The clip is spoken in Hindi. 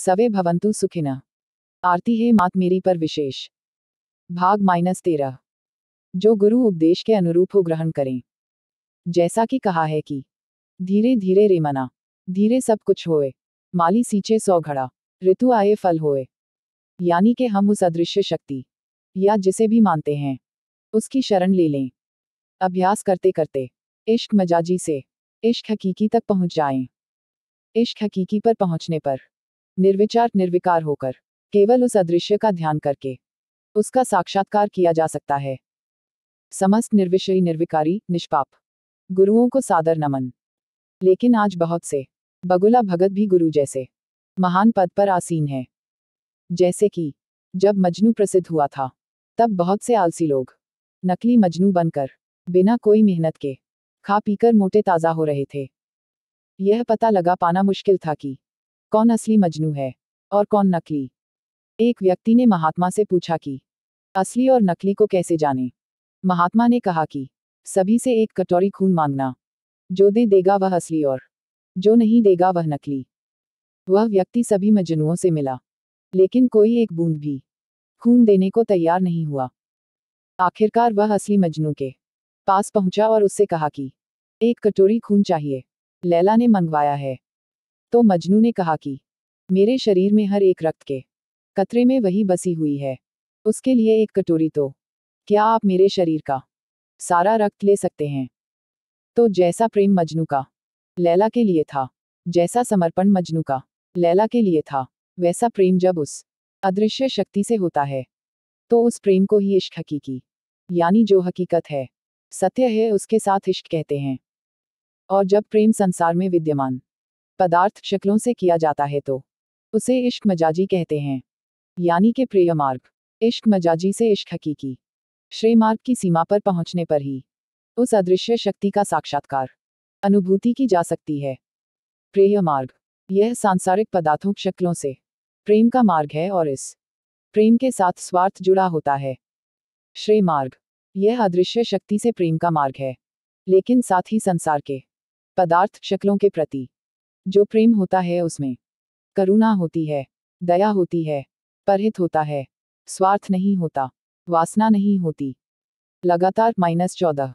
सवे भवंतु सुखिना आरती है मात मेरी पर विशेष भाग माइनस तेरह जो गुरु उपदेश के अनुरूप हो ग्रहण करें जैसा कि कहा है कि धीरे धीरे रे मना धीरे सब कुछ होए माली सींचे सौ घड़ा ऋतु आए फल होए यानी कि हम उस अदृश्य शक्ति या जिसे भी मानते हैं उसकी शरण ले लें अभ्यास करते करते इश्क मजाजी से इश्क हकीकी तक पहुंच जाएं। इश्क हकीकी पर पहुंचने पर निर्विचार निर्विकार होकर केवल उस अदृश्य का ध्यान करके उसका साक्षात्कार किया जा सकता है समस्त निर्विषयी निर्विकारी निष्पाप गुरुओं को सादर नमन लेकिन आज बहुत से बगुला भगत भी गुरु जैसे महान पद पर आसीन है जैसे कि जब मजनू प्रसिद्ध हुआ था तब बहुत से आलसी लोग नकली मजनू बनकर बिना कोई मेहनत के खा पीकर मोटे ताज़ा हो रहे थे यह पता लगा पाना मुश्किल था कि कौन असली मजनू है और कौन नकली एक व्यक्ति ने महात्मा से पूछा कि असली और नकली को कैसे जाने महात्मा ने कहा कि सभी से एक कटोरी खून मांगना जो दे देगा वह असली और जो नहीं देगा वह नकली वह व्यक्ति सभी मजनुओं से मिला लेकिन कोई एक बूंद भी खून देने को तैयार नहीं हुआ आखिरकार वह असली मजनू के पास पहुंचा और उससे कहा कि एक कटोरी खून चाहिए लैला ने मंगवाया है तो मजनू ने कहा कि मेरे शरीर में हर एक रक्त के कतरे में वही बसी हुई है उसके लिए एक कटोरी तो क्या आप मेरे शरीर का सारा रक्त ले सकते हैं तो जैसा प्रेम मजनू का लैला के लिए था जैसा समर्पण मजनू का लैला के लिए था वैसा प्रेम जब उस अदृश्य शक्ति से होता है तो उस प्रेम को ही इश्क हकीकी यानी जो हकीकत है सत्य है उसके साथ इश्क कहते हैं और जब प्रेम संसार में विद्यमान पदार्थ शक्लों से किया जाता है तो उसे इश्क मजाजी कहते हैं यानी कि प्रिय मार्ग इश्क मजाजी से इश्क हकीकी श्रेय मार्ग की सीमा पर पहुंचने पर ही उस अदृश्य शक्ति का साक्षात्कार अनुभूति की जा सकती है प्रेय मार्ग यह सांसारिक पदार्थों शक्लों से प्रेम का मार्ग है और इस प्रेम के साथ स्वार्थ जुड़ा होता है श्रेय मार्ग यह अदृश्य शक्ति से प्रेम का मार्ग है लेकिन साथ ही संसार के पदार्थ शक्लों के प्रति जो प्रेम होता है उसमें करुणा होती है दया होती है परहित होता है स्वार्थ नहीं होता वासना नहीं होती लगातार माइनस चौदह